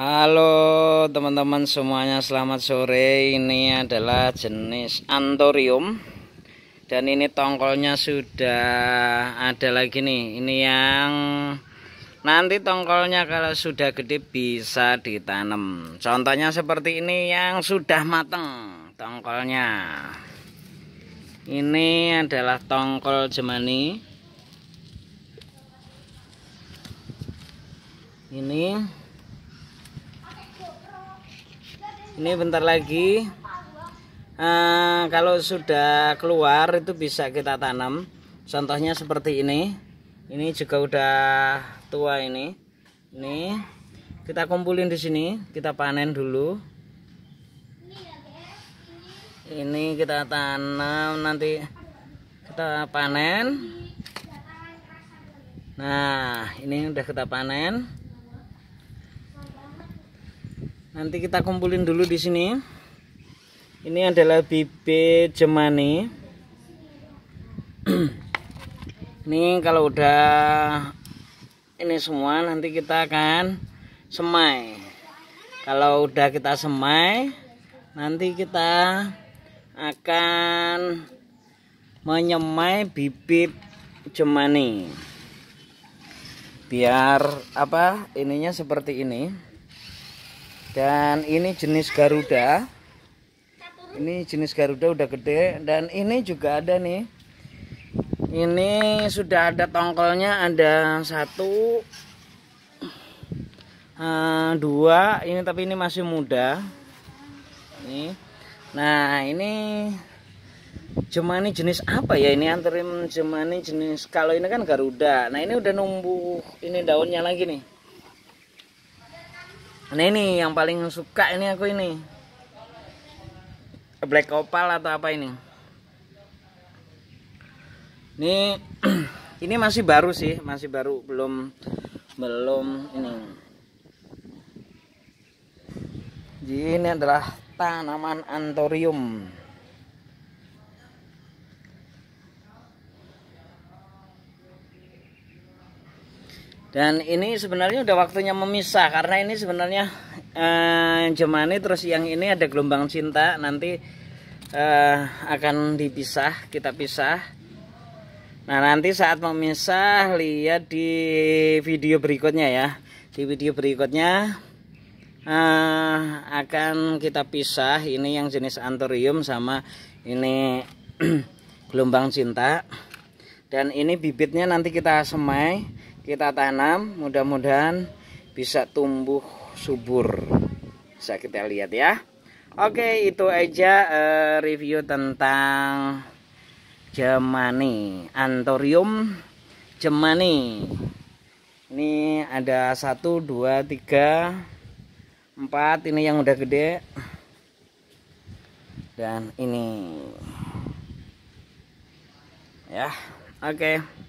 Halo teman-teman semuanya selamat sore ini adalah jenis antorium dan ini tongkolnya sudah ada lagi nih ini yang nanti tongkolnya kalau sudah gede bisa ditanam contohnya seperti ini yang sudah mateng tongkolnya ini adalah tongkol jemani ini ini bentar lagi uh, kalau sudah keluar itu bisa kita tanam contohnya seperti ini ini juga udah tua ini ini kita kumpulin di sini kita panen dulu ini kita tanam nanti kita panen nah ini udah kita panen nanti kita kumpulin dulu di sini ini adalah bibit jemani ini kalau udah ini semua nanti kita akan semai kalau udah kita semai nanti kita akan menyemai bibit jemani biar apa ininya seperti ini dan ini jenis Garuda ini jenis Garuda udah gede dan ini juga ada nih ini sudah ada tongkolnya ada satu uh, dua ini tapi ini masih muda ini nah ini jemani jenis apa ya ini anterin jemani jenis kalau ini kan Garuda nah ini udah numbuh ini daunnya lagi nih Nah ini yang paling suka ini aku ini Black Opal atau apa ini Ini ini masih baru sih masih baru belum belum ini Jadi ini adalah tanaman antorium dan ini sebenarnya udah waktunya memisah karena ini sebenarnya eh, Jemani terus yang ini ada gelombang cinta nanti eh, akan dipisah kita pisah nah nanti saat memisah lihat di video berikutnya ya di video berikutnya eh, akan kita pisah ini yang jenis anthurium sama ini gelombang cinta dan ini bibitnya nanti kita semai kita tanam mudah-mudahan bisa tumbuh subur bisa kita lihat ya Oke itu aja eh, review tentang Jemani Antorium Jemani ini ada 1 2 3 4 ini yang udah gede dan ini ya oke okay.